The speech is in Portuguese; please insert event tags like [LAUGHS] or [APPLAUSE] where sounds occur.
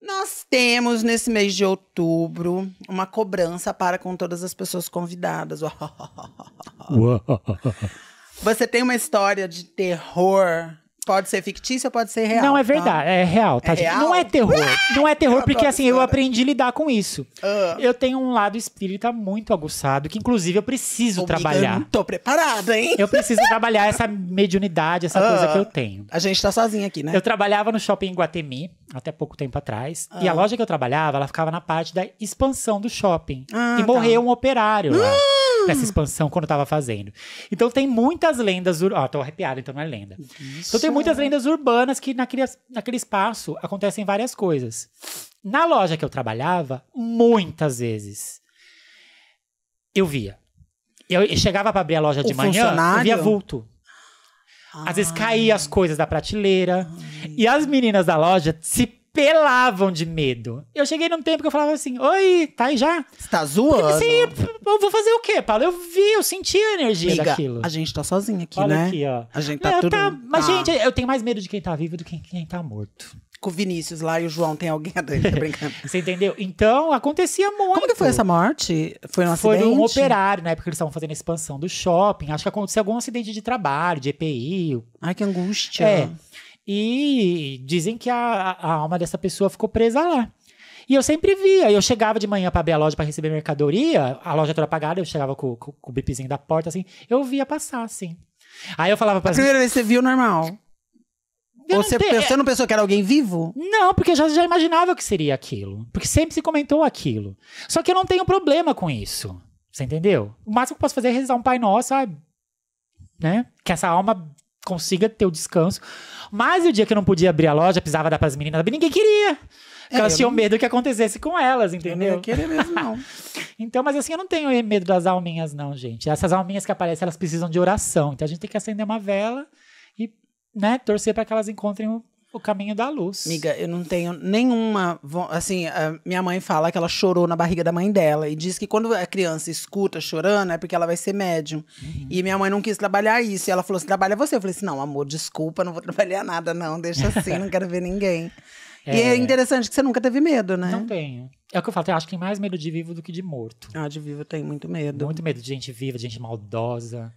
Nós temos nesse mês de outubro uma cobrança para com todas as pessoas convidadas. Você tem uma história de terror? Pode ser fictícia ou pode ser real? Não, é tá? verdade, tá? é real, tá, é real? Não é terror. Ah, não é terror, porque assim, eu aprendi a lidar com isso. Uh. Eu tenho um lado espírita muito aguçado, que inclusive eu preciso trabalhar. Não tô preparada, hein? Eu preciso trabalhar essa mediunidade, essa uh. coisa que eu ah. tenho. A gente tá sozinha aqui, né? Eu trabalhava no shopping em Guatemi até pouco tempo atrás. Ah. E a ah. loja que eu trabalhava, ela ficava na parte da expansão do shopping. Ah, e morreu tá. um operário lá. Ah. Nessa expansão, quando eu tava fazendo. Então, tem muitas lendas. Ur... Ó, oh, tô arrepiado, então não é lenda. Isso. Então, tem muitas lendas urbanas que naquele, naquele espaço acontecem várias coisas. Na loja que eu trabalhava, muitas vezes, eu via. Eu, eu chegava para abrir a loja o de manhã, eu via vulto. Às vezes ah. caía as coisas da prateleira. Ah. E as meninas da loja se pelavam de medo. Eu cheguei num tempo que eu falava assim: Oi, tá aí já? Você tá zoando? Porque, assim, eu vou fazer o quê, Paulo? Eu vi, eu senti a energia Amiga, daquilo. A gente tá sozinha aqui, Olha né? aqui, ó. A gente tá, tá tudo. Tá... Mas, ah. gente, eu tenho mais medo de quem tá vivo do que quem tá morto com o Vinícius lá e o João tem alguém [LAUGHS] adentro, tá brincando. [LAUGHS] Você entendeu? Então, acontecia muito. Como que foi essa morte? Foi um acidente? Foi um operário, na né, época eles estavam fazendo a expansão do shopping. Acho que aconteceu algum acidente de trabalho, de EPI. Ai, que angústia. É. E dizem que a, a alma dessa pessoa ficou presa lá. E eu sempre via. Eu chegava de manhã para abrir a loja para receber mercadoria, a loja toda apagada, eu chegava com, com, com o bipzinho da porta, assim, eu via passar, assim. Aí eu falava pra. A primeira vez que você viu normal. Eu você, te... você não pensou que era alguém vivo? Não, porque eu já, já imaginava que seria aquilo. Porque sempre se comentou aquilo. Só que eu não tenho problema com isso. Você entendeu? O máximo que eu posso fazer é rezar um Pai Nosso, sabe? Né? Que essa alma consiga ter o descanso. Mas o dia que eu não podia abrir a loja, precisava dar para as meninas abrir, ninguém queria. Porque é, elas tinham não... medo que acontecesse com elas, entendeu? Eu não querer mesmo, não. [LAUGHS] então, mas assim, eu não tenho medo das alminhas, não, gente. Essas alminhas que aparecem, elas precisam de oração. Então a gente tem que acender uma vela e, né, torcer para que elas encontrem o, o caminho da luz. Amiga, eu não tenho nenhuma. Assim, minha mãe fala que ela chorou na barriga da mãe dela. E diz que quando a criança escuta chorando, é porque ela vai ser médium. Uhum. E minha mãe não quis trabalhar isso. E ela falou assim: trabalha você. Eu falei assim: não, amor, desculpa, não vou trabalhar nada, não. Deixa assim, não quero ver ninguém. É... E é interessante que você nunca teve medo, né? Não tenho. É o que eu falo, eu acho que tem mais medo de vivo do que de morto. Ah, de vivo eu tenho muito medo. Muito medo de gente viva, de gente maldosa.